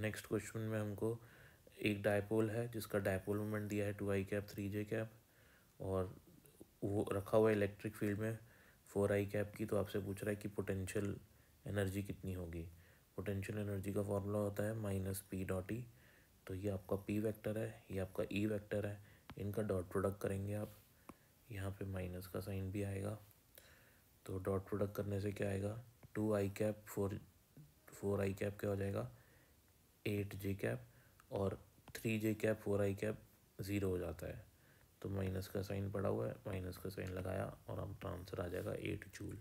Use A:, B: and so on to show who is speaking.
A: next question में हमको एक डायपोल है जिसका डायपोल मोमेंट दिया है two I cap three J cap और वो रखा हुआ है इलेक्ट्रिक फील्ड में फोर आई कैप की तो आपसे पूछ रहा है कि पोटेंशियल एनर्जी कितनी होगी पोटेंशियल एनर्जी का फॉर्मूला होता है माइनस पी डॉट ई तो ये आपका पी वेक्टर है ये आपका ई e वेक्टर है इनका डॉट प्रोडक्ट करेंगे आप यहाँ पे माइनस का साइन भी आएगा तो डॉट प्रोडक्ट करने से क्या आएगा two I cap four four I cap क्या हो जाएगा एट जे कैप और three J cap four I cap zero हो जाता है तो माइनस का साइन पड़ा हुआ है माइनस का साइन लगाया और हम आंसर आ जाएगा एट जूल